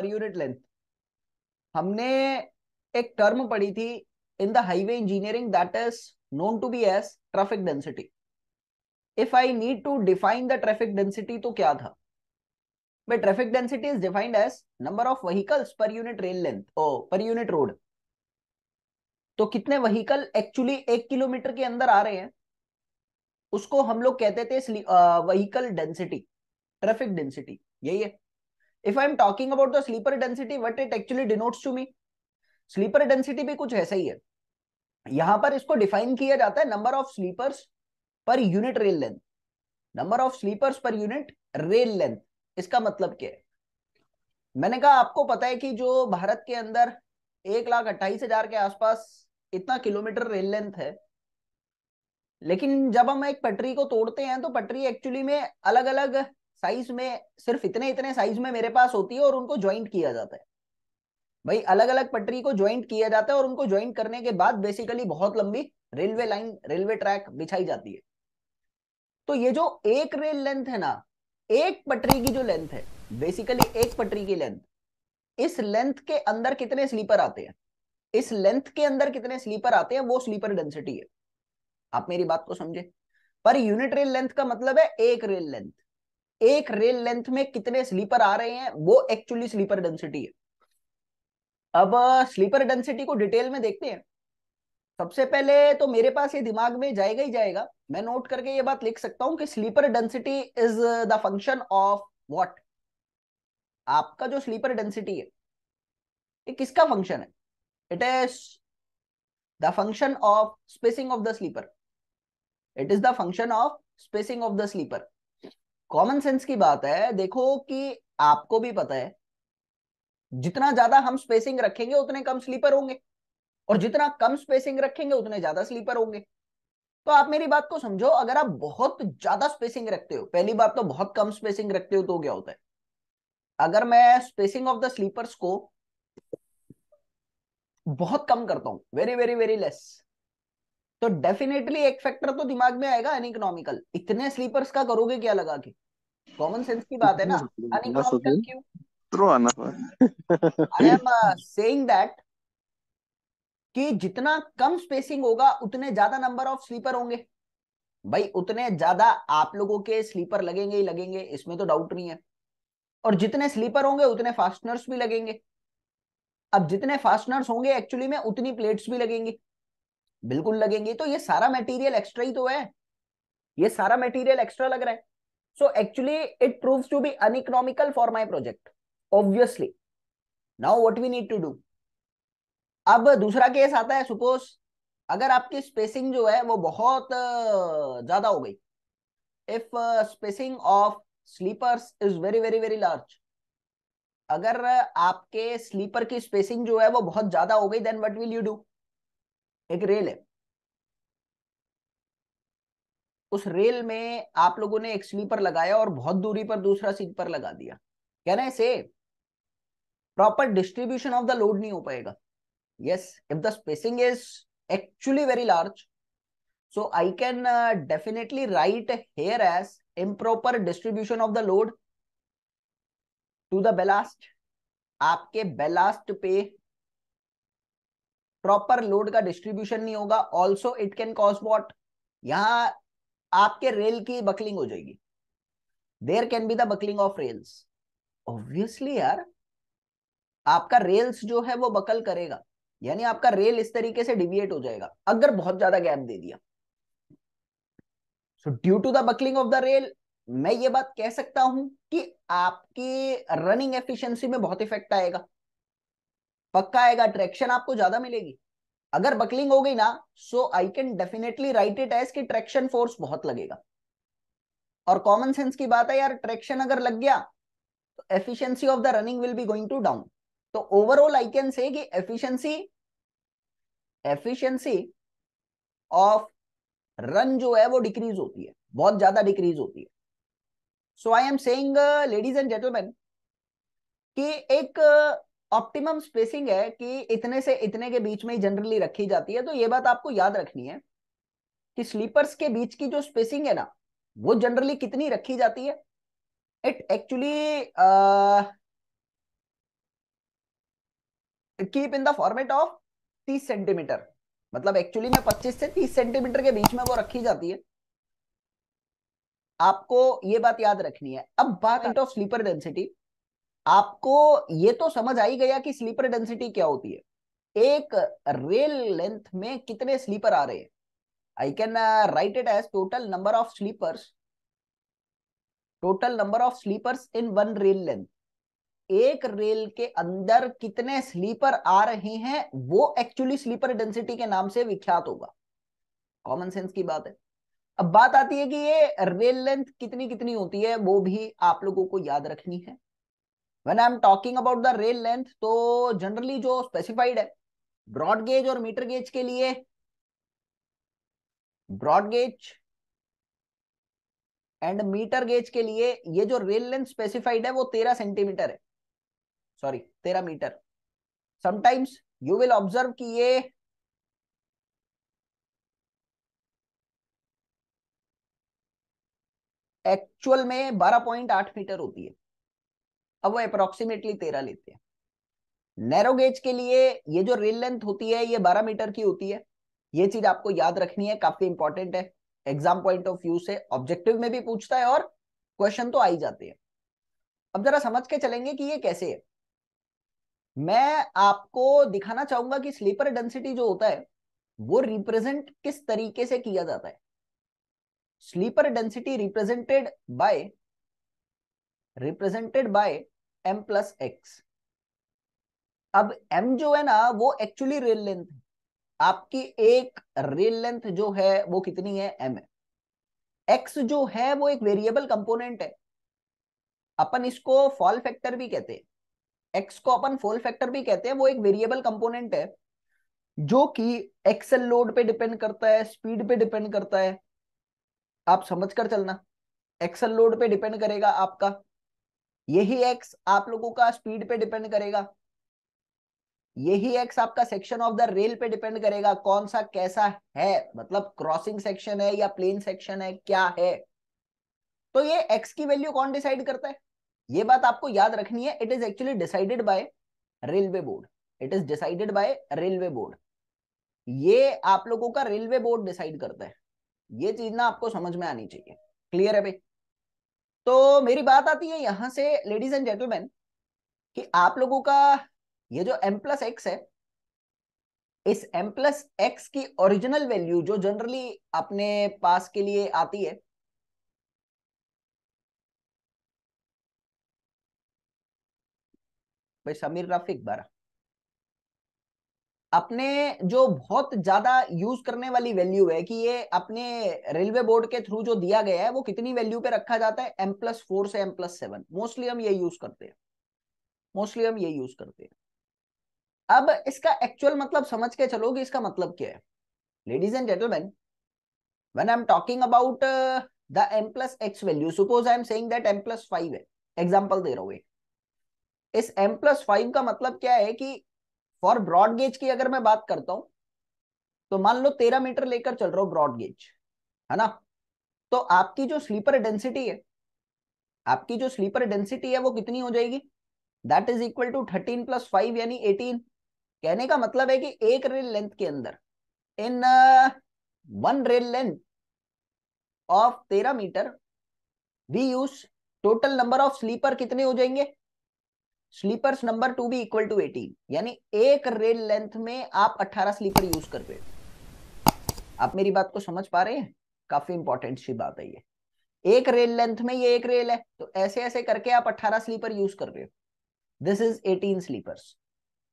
Per unit length हमने एक term पढ़ी थी in the highway engineering that is known to be as traffic density if I need to define the traffic density तो क्या था traffic density is defined as number of vehicles per unit rail length per unit road तो कितने vehicle actually एक kilometre के अंदर आ रहे हैं उसको हम लोग कहते थे व्हीकल डेंसिटी ट्रैफिक डेंसिटी यही है if i am talking about the sleeper density what it actually denotes to me sleeper density भी कुछ ऐसा ही है यहां पर इसको डिफाइन किया जाता है number of sleepers per unit rail length number of sleepers per unit rail length इसका मतलब क्या है मैंने कहा आपको पता है कि जो भारत के अंदर एक लाख अट्ठाईस हजार के आसपास इतना किलोमीटर रेल लेंथ है लेकिन जब हम एक पटरी को तोड़ते हैं तो पटरी एक्चुअली में अलग अलग साइज में सिर्फ इतने इतने साइज में मेरे पास होती है और उनको ज्वाइंट किया जाता है भाई अलग अलग पटरी को ज्वाइंट किया जाता है और उनको ज्वाइंट करने के बाद बेसिकली बहुत लंबी रेलवे लाइन रेलवे ट्रैक बिछाई जाती है तो ये जो एक रेल लेंथ है ना एक पटरी की जो लेंथ है बेसिकली एक पटरी की लेंथ इस लेंथ के अंदर कितने स्लीपर आते हैं इस लेंथ के अंदर कितने स्लीपर आते हैं वो स्लीपर डेंसिटी है आप मेरी बात को समझे पर यूनिट रेल लेंथ का मतलब है एक रेल लेंथ एक रेल लेंथ में कितने स्लीपर आ रहे हैं वो एक्चुअली स्लीपर डेंसिटी है अब स्लीपर डेंसिटी को डिटेल में देखते हैं सबसे पहले तो मेरे पास ये दिमाग में जाएगा ही जाएगा मैं नोट करके ये बात लिख सकता हूं कि sleeper density is the function of what आपका जो स्लीपर डेंसिटी है ये किसका फंक्शन है it is the function of spacing of the sleeper it is the function of spacing of the sleeper common sense की बात है देखो कि आपको भी पता है जितना ज्यादा हम स्पेसिंग रखेंगे उतने कम स्लीपर होंगे और जितना कम स्पेसिंग रखेंगे उतने ज्यादा स्लीपर होंगे तो आप मेरी बात को समझो अगर आप बहुत ज्यादा स्पेसिंग रखते हो पहली बात तो बहुत कम स्पेसिंग रखते हो तो क्या होता है अगर मैं स्पेसिंग ऑफ द स्लीपर्स को बहुत कम करता हूं वेरी वेरी वेरी लेस तो डेफिनेटली एक फैक्टर तो दिमाग में आएगा अनइकोनॉमिकल इतने स्लीपर्स का करोगे क्या लगा के कॉमन सेंस की बात है ना uneconomical क्यों uh, कि जितना कम स्पेसिंग होगा उतने ज्यादा नंबर ऑफ स्लीपर होंगे भाई उतने ज्यादा आप लोगों के स्लीपर लगेंगे ही लगेंगे इसमें तो डाउट नहीं है और जितने स्लीपर होंगे उतने फास्टनर्स भी लगेंगे अब जितने फास्टनर्स होंगे एक्चुअली में उतनी प्लेट्स भी लगेंगी बिल्कुल लगेंगी तो ये सारा मटेरियल एक्स्ट्रा ही तो है ये सारा मटेरियल एक्स्ट्रा लग रहा है So actually it proves to be uneconomical for my project. Obviously. Now what we need to do? अब दूसरा केस आता है सपोज अगर आपकी स्पेसिंग जो है वो बहुत ज्यादा हो गई if spacing of sleepers is very very very large अगर आपके स्लीपर की स्पेसिंग जो है वो बहुत ज्यादा हो गई then what will you do एक रेल है उस रेल में आप लोगों ने एक स्लीपर लगाया और बहुत दूरी पर दूसरा स्लीपर लगा दिया can I say proper distribution of the load नहीं हो पाएगा yes if the spacing is actually very large so I can definitely write here here as improper distribution of the load to the ballast आपके ballast पे proper load का distribution नहीं होगा also it can cause what यहां आपके rail की buckling हो जाएगी there can be the buckling of rails obviously यार आपका रेल्स जो है वो बकल करेगा यानी आपका रेल इस तरीके से डिविएट हो जाएगा अगर बहुत ज्यादा गैप दे दिया so due to the buckling of the rail मैं ये बात कह सकता हूं कि आपकी रनिंग एफिशिएंसी में बहुत इफेक्ट आएगा पक्का आएगा ट्रैक्शन आपको ज्यादा मिलेगी अगर बकलिंग हो गई ना so I can definitely write it as कि ट्रैक्शन फोर्स बहुत लगेगा और कॉमन सेंस की बात है यार ट्रैक्शन अगर लग गया तो efficiency of the running will be going to down तो ओवरऑल आई कैन से कि एफिशिएंसी एफिशिएंसी ऑफ रन जो है वो डिक्रीज होती है बहुत ज्यादा डिक्रीज होती है so I am saying ladies and gentleman कि एक ऑप्टिमम स्पेसिंग है कि इतने से इतने के बीच में ही जनरली रखी जाती है तो ये बात आपको याद रखनी है कि स्लीपर्स के बीच की जो स्पेसिंग है ना वो जनरली कितनी रखी जाती है it actually keep in the format of 30 centimetre मतलब एक्चुअली में 25 से 30 सेंटीमीटर के बीच में वो रखी जाती है आपको ये बात याद रखनी है अब बात ऑफ स्लीपर डेंसिटी आपको ये तो समझ आई गया कि स्लीपर डेंसिटी क्या होती है एक रेल लेंथ में कितने स्लीपर आ रहे हैं I can write it as total number of sleepers total number of sleepers in one rail length एक रेल के अंदर कितने स्लीपर आ रहे हैं वो एक्चुअली स्लीपर डेंसिटी के नाम से विख्यात होगा कॉमन सेंस की बात है अब बात आती है कि ये रेल लेंथ कितनी कितनी होती है वो भी आप लोगों को याद रखनी है when I am talking about the rail length तो जनरली जो स्पेसिफाइड है ब्रॉड गेज और मीटर गेज के लिए broad gauge and metre gauge के लिए ये जो रेल लेंथ स्पेसिफाइड है वो तेरह सेंटीमीटर है सॉरी तेरह metre sometimes you will observe कि ये एक्चुअल में बारह पॉइंट आठ मीटर होती है अब वो अप्रोक्सीमेटली तेरह लेते हैं नैरो गेज के लिए ये जो रेल लेंथ होती है ये बारह मीटर की होती है ये चीज आपको याद रखनी है काफी इंपॉर्टेंट है एग्जाम पॉइंट ऑफ व्यू से ऑब्जेक्टिव में भी पूछता है और क्वेश्चन तो आ ही जाते हैं अब जरा समझ के चलेंगे कि ये कैसे है मैं आपको दिखाना चाहूंगा कि स्लीपर डेंसिटी जो होता है वो रिप्रेजेंट किस तरीके से किया जाता है sleeper density represented by represented by M plus X अब एम जो है ना वो एक्चुअली रेल लेंथ है आपकी एक रेल लेंथ जो है वो कितनी है एम है एक्स जो है वो एक वेरिएबल कंपोनेंट है अपन इसको फॉल फैक्टर भी कहते हैं एक्स को अपन फॉल फैक्टर भी कहते हैं वो एक वेरिएबल कंपोनेंट है जो कि एक्सल लोड पे डिपेंड करता है स्पीड पे डिपेंड करता है आप समझ कर चलना एक्सल लोड पे डिपेंड करेगा आपका यही एक्स आप लोगों का स्पीड पे डिपेंड करेगा यही एक्स आपका सेक्शन ऑफ द रेल पे डिपेंड करेगा कौन सा कैसा है मतलब क्रॉसिंग सेक्शन है या प्लेन सेक्शन है क्या है तो ये एक्स की वैल्यू कौन डिसाइड करता है ये बात आपको याद रखनी है it is actually decided by railway board it is decided by railway board ये आप लोगों का रेलवे बोर्ड डिसाइड करता है ये चीज ना आपको समझ में आनी चाहिए क्लियर है भाई तो मेरी बात आती है यहां से लेडीज एंड जेंटलमैन कि आप लोगों का ये जो एम प्लस एक्स है इस एम प्लस एक्स की ओरिजिनल वैल्यू जो जनरली अपने पास के लिए आती है भाई समीर राफिक बारह अपने जो बहुत ज्यादा यूज करने वाली वैल्यू है कि ये अपने रेलवे बोर्ड के थ्रू जो दिया गया है वो कितनी वैल्यू पे रखा जाता है एम प्लस फोर से एम प्लस सेवन मोस्टली हम ये यूज करते हैं मोस्टली हम ये यूज करते हैं अब इसका एक्चुअल मतलब समझ के चलो कि इसका मतलब क्या है ladies and gentleman I am talking about the M plus X value suppose I am saying that M plus five है एग्जांपल दे रहा हूं इस एम प्लस फाइव का मतलब क्या है कि फॉर ब्रॉड गेज की अगर मैं बात करता हूं तो मान लो तेरह मीटर लेकर चल रहा हूं ब्रॉड गेज है ना तो आपकी जो स्लीपर डेंसिटी है आपकी जो स्लीपर डेंसिटी है वो कितनी हो जाएगी that is equal to thirteen plus five यानी एटीन कहने का मतलब है कि एक रेल लेंथ के अंदर in one rail length of तेरह metre we use total number of sleeper कितने हो जाएंगे स्लीपर्स नंबर टू भी इक्वल टू एटीन यानी एक रेल लेंथ में आप अट्ठारह स्लीपर यूज कर रहे आप मेरी बात को समझ पा रहे हैं काफी इंपॉर्टेंट सी बात है ये एक रेल लेंथ में ये एक रेल है तो ऐसे ऐसे करके आप अट्ठारह स्लीपर यूज कर रहे हो दिस इज एटीन स्लीपर्स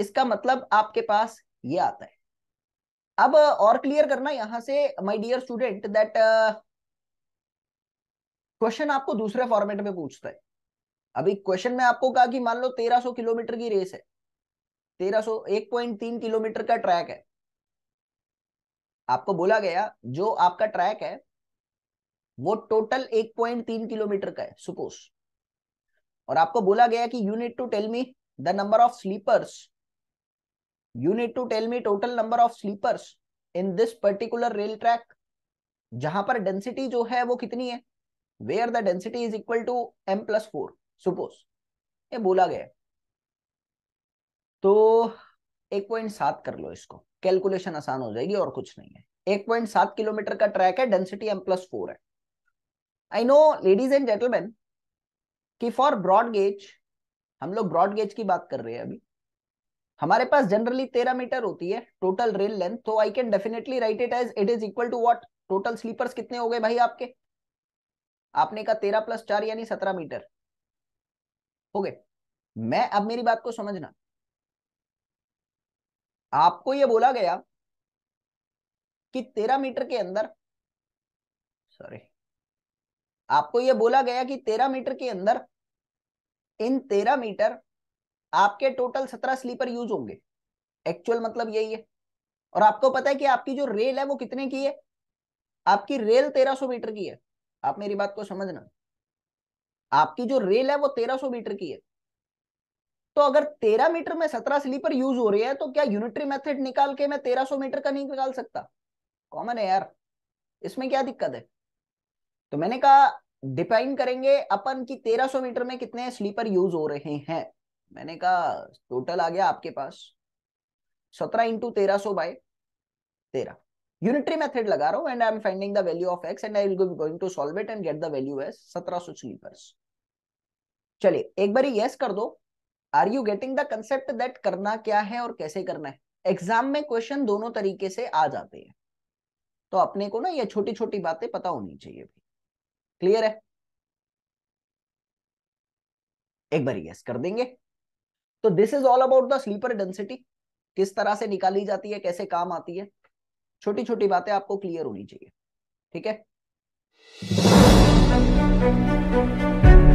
इसका मतलब आपके पास ये आता है अब और क्लियर करना यहां से my dear student that question आपको दूसरे फॉर्मेट में पूछता है अभी क्वेश्चन में आपको कहा कि मान लो 1300 किलोमीटर की रेस है 1300 1.3 किलोमीटर का ट्रैक है आपको बोला गया जो आपका ट्रैक है वो टोटल 1.3 किलोमीटर का है सुपोज और आपको बोला गया कि unit to tell me the number of sleepers you need to tell me total number of sleepers in this particular rail track जहां पर डेंसिटी जो है वो कितनी है where the density is equal to M plus four suppose ये बोला गया तो एक पॉइंट सात कर लो इसको कैलकुलेशन आसान हो जाएगी और कुछ नहीं है एक पॉइंट सात किलोमीटर का ट्रैक है डेंसिटी एम प्लस फोर है I know ladies and gentleman कि फॉर ब्रॉड गेज हम लोग ब्रॉड गेज की बात कर रहे हैं अभी हमारे पास जनरली तेरह मीटर होती है टोटल रेल लेंथ तो I can definitely write it as it is equal to what total sleepers कितने हो गए भाई आपके आपने कहा तेरह प्लस चार यानी सत्रह मीटर हो गए मैं अब मेरी बात को समझना आपको यह बोला गया कि तेरह मीटर के अंदर सॉरी आपको यह बोला गया कि तेरह मीटर के अंदर इन तेरह मीटर आपके टोटल सत्रह स्लीपर यूज होंगे एक्चुअल मतलब यही है और आपको पता है कि आपकी जो रेल है वो कितने की है आपकी रेल तेरह सौ मीटर की है आप मेरी बात को समझना आपकी जो रेल है वो 1300 मीटर की है तो अगर 13 मीटर में 17 स्लीपर यूज हो रही है तो क्या यूनिटरी मेथड निकाल के मैं 1300 मीटर का नहीं निकाल सकता कॉमन है यार इसमें क्या दिक्कत है तो मैंने कहा डिपेंड करेंगे अपन की 1300 मीटर में कितने स्लीपर यूज हो रहे हैं मैंने कहा टोटल आ गया आपके पास सत्रह इंटू तेरह सो बाय तेरह unitary method laga raha hu and i am finding the value of x and i will be going to solve it and get the value as 1700 sleepers चलिए एक बार yes कर दो are you getting the concept that करना क्या है और कैसे करना है एग्जाम में क्वेश्चन दोनों तरीके से आ जाते हैं तो अपने को ना ये छोटी छोटी बातें पता होनी चाहिए भी क्लियर है एक बार यस कर देंगे तो this is all about the sleeper density किस तरह से निकाली जाती है कैसे काम आती है छोटी छोटी बातें आपको क्लियर होनी चाहिए ठीक है